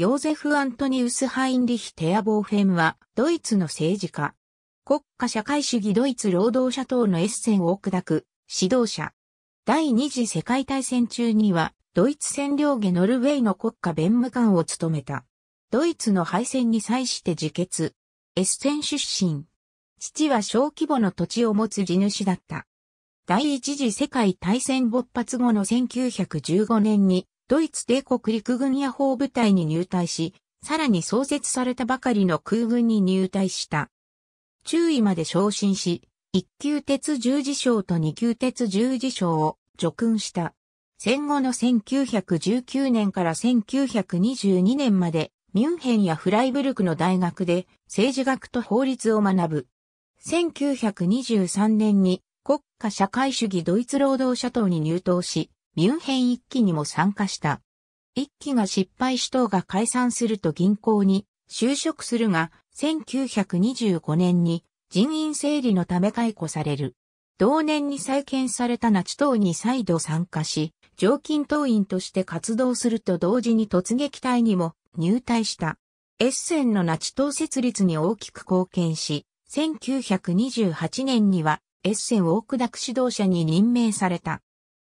ヨーゼフ・アントニウス・ハインリヒ・テアボーフェンは、ドイツの政治家。国家社会主義ドイツ労働者党のエッセンを砕く、指導者。第二次世界大戦中には、ドイツ占領下ノルウェーの国家弁務官を務めた。ドイツの敗戦に際して自決。エッセン出身。父は小規模の土地を持つ地主だった。第一次世界大戦勃発後の1915年にドイツ帝国陸軍野砲部隊に入隊し、さらに創設されたばかりの空軍に入隊した。中尉まで昇進し、一級鉄十字章と二級鉄十字章を叙勲した。戦後の1919年から1922年まで、ミュンヘンやフライブルクの大学で政治学と法律を学ぶ。1923年に国家社会主義ドイツ労働者党に入党し、ミュンヘン一期にも参加した。一期が失敗し党が解散すると銀行に就職するが、1925年に人員整理のため解雇される。同年に再建されたナチ党に再度参加し、常勤党員として活動すると同時に突撃隊にも入隊した。エッセンのナチ党設立に大きく貢献し、1928年にはエッセン大ーク指導者に任命された。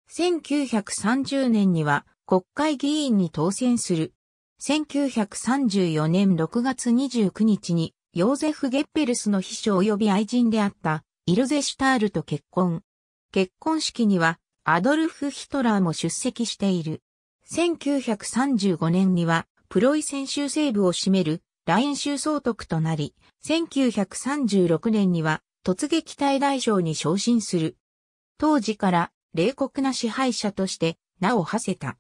1930年には国会議員に当選する。1934年6月29日にヨーゼフ・ゲッペルスの秘書及び愛人であったイルゼシュタールと結婚。結婚式にはアドルフ・ヒトラーも出席している。1935年にはプロイセン州西部を占めるライン州総督となり、1936年には突撃隊大将に昇進する。当時から冷酷な支配者として名を馳せた。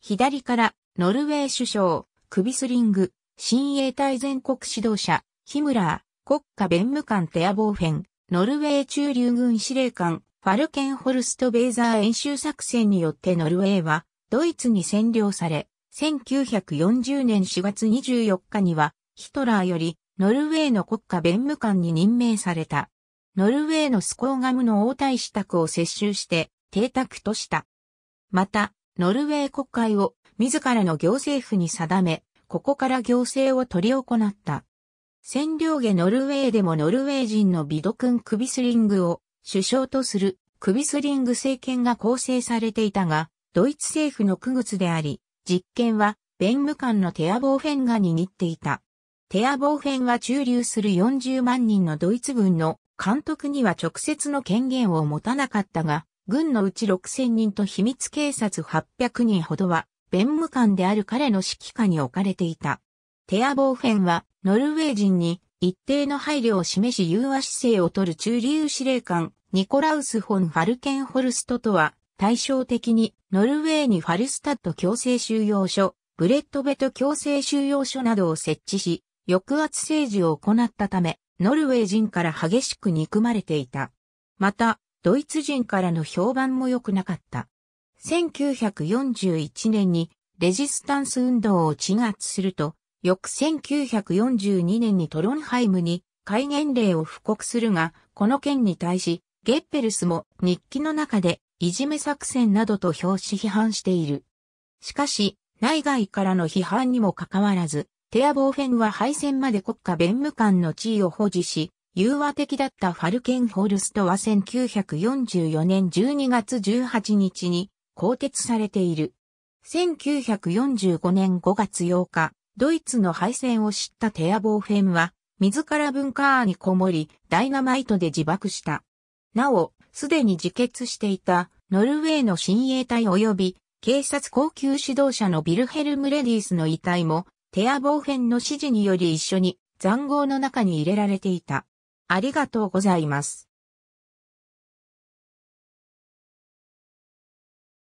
左からノルウェー首相、クビスリング、親衛隊全国指導者、ヒムラー、国家弁務官テアボーフェン、ノルウェー中流軍司令官、ファルケンホルスト・ベーザー演習作戦によってノルウェーはドイツに占領され、1940年4月24日にはヒトラーよりノルウェーの国家弁務官に任命された。ノルウェーのスコーガムの王太支宅を接収して、邸宅とした。また、ノルウェー国会を自らの行政府に定め、ここから行政を取り行った。占領下ノルウェーでもノルウェー人のビド君クビスリングを首相とするクビスリング政権が構成されていたが、ドイツ政府の区靴であり、実権は弁務官のテアボーフェンが握っていた。テアボーフェンは駐留する40万人のドイツ軍の監督には直接の権限を持たなかったが、軍のうち6000人と秘密警察800人ほどは、弁務官である彼の指揮下に置かれていた。テアボーフェンは、ノルウェー人に一定の配慮を示し融和姿勢を取る中流司令官、ニコラウス・フォン・ファルケンホルストとは、対照的に、ノルウェーにファルスタッド強制収容所、ブレットベト強制収容所などを設置し、抑圧政治を行ったため、ノルウェー人から激しく憎まれていた。また、ドイツ人からの評判も良くなかった。1941年にレジスタンス運動を鎮圧すると、翌1942年にトロンハイムに戒厳令を布告するが、この件に対し、ゲッペルスも日記の中でいじめ作戦などと表紙批判している。しかし、内外からの批判にもかかわらず、テアボーフェンは敗戦まで国家弁務官の地位を保持し、融和的だったファルケンホルストは1944年12月18日に更迭されている。1945年5月8日、ドイツの敗戦を知ったテアボーフェンは、自ら文化にこもり、ダイナマイトで自爆した。なお、すでに自決していた、ノルウェーの親衛隊及び、警察高級指導者のビルヘルム・レディースの遺体も、テアボーフェンの指示により一緒に、残壕の中に入れられていた。ありがとうございます。